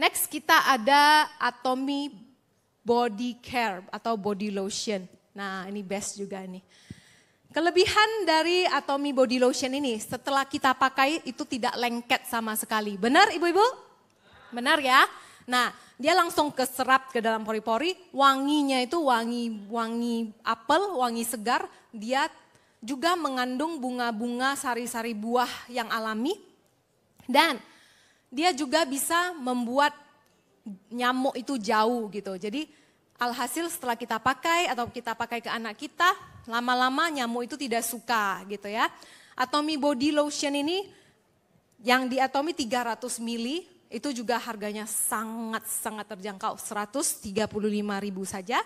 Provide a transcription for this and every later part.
Next kita ada Atomy Body Care atau Body Lotion. Nah ini best juga nih. Kelebihan dari Atomy Body Lotion ini setelah kita pakai itu tidak lengket sama sekali. Benar ibu-ibu? Benar ya? Nah, dia langsung keserap ke dalam pori-pori, wanginya itu wangi wangi apel, wangi segar, dia juga mengandung bunga-bunga sari-sari buah yang alami. Dan dia juga bisa membuat nyamuk itu jauh gitu. Jadi alhasil setelah kita pakai atau kita pakai ke anak kita, lama-lama nyamuk itu tidak suka gitu ya. Atomi Body Lotion ini yang di Atomi 300 mili itu juga harganya sangat-sangat terjangkau 135.000 saja.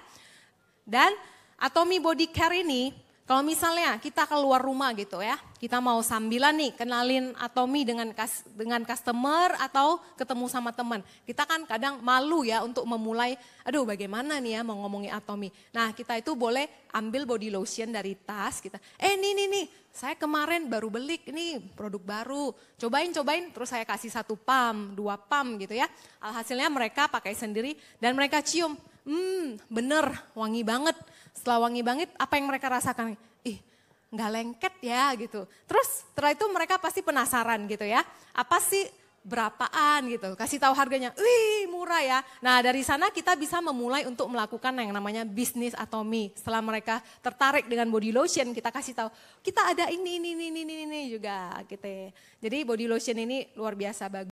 Dan Atomi Body Care ini kalau misalnya kita keluar rumah gitu ya, kita mau sambilan nih kenalin Atomi dengan kas, dengan customer atau ketemu sama teman. Kita kan kadang malu ya untuk memulai, aduh bagaimana nih ya mau ngomongin Atomi. Nah kita itu boleh ambil body lotion dari tas kita. Eh nih nih nih, saya kemarin baru beli ini produk baru. Cobain cobain terus saya kasih satu pam, dua pam gitu ya. Alhasilnya mereka pakai sendiri dan mereka cium. Hmm bener wangi banget setelah wangi banget apa yang mereka rasakan? Ih, nggak lengket ya gitu. Terus setelah itu mereka pasti penasaran gitu ya. Apa sih berapaan gitu. Kasih tahu harganya. Wih, murah ya. Nah, dari sana kita bisa memulai untuk melakukan yang namanya bisnis atomi. Setelah mereka tertarik dengan body lotion, kita kasih tahu, kita ada ini ini ini ini ini juga gitu. Ya. Jadi body lotion ini luar biasa bagus.